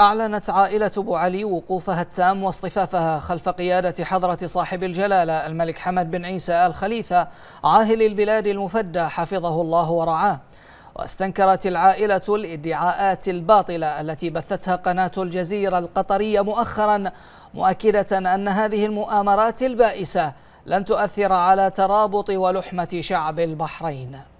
أعلنت عائلة أبو علي وقوفها التام واصطفافها خلف قيادة حضرة صاحب الجلالة الملك حمد بن عيسى آل خليفة عاهل البلاد المفدى حفظه الله ورعاه واستنكرت العائلة الادعاءات الباطلة التي بثتها قناة الجزيرة القطرية مؤخرا مؤكدة أن هذه المؤامرات البائسة لن تؤثر على ترابط ولحمة شعب البحرين